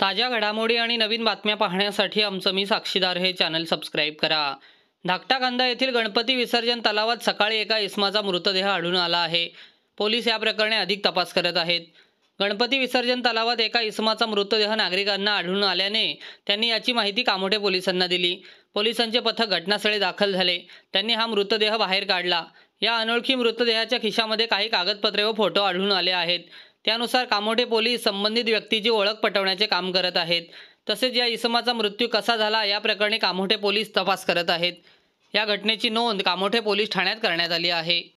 ताज्या घडामोडी आणि नवीन बातम्या पाहण्यासाठी आमचं मी साक्षीदार हे चॅनल सबस्क्राईब करा धाकटा कांदा येथील गणपती विसर्जन तलावात सकाळी एका इसमाचा मृतदेह आढळून आला आहे पोलीस या प्रकरणी अधिक तपास करत आहेत गणपती विसर्जन तलावात एका इसमाचा मृतदेह नागरिकांना आढळून आल्याने त्यांनी याची माहिती कामोठे पोलिसांना दिली पोलिसांचे पथक घटनास्थळी दाखल झाले त्यांनी हा मृतदेह बाहेर काढला या अनोळखी मृतदेहाच्या खिशामध्ये काही कागदपत्रे व फोटो आढळून आले आहेत त्यानुसार कामोठे पोलीस संबंधित व्यक्तीची ओळख पटवण्याचे काम करत आहेत तसेच या इसमाचा मृत्यू कसा झाला या प्रकरणी कामोठे पोलीस तपास करत आहेत या घटनेची नोंद कामोठे पोलीस ठाण्यात करण्यात आली आहे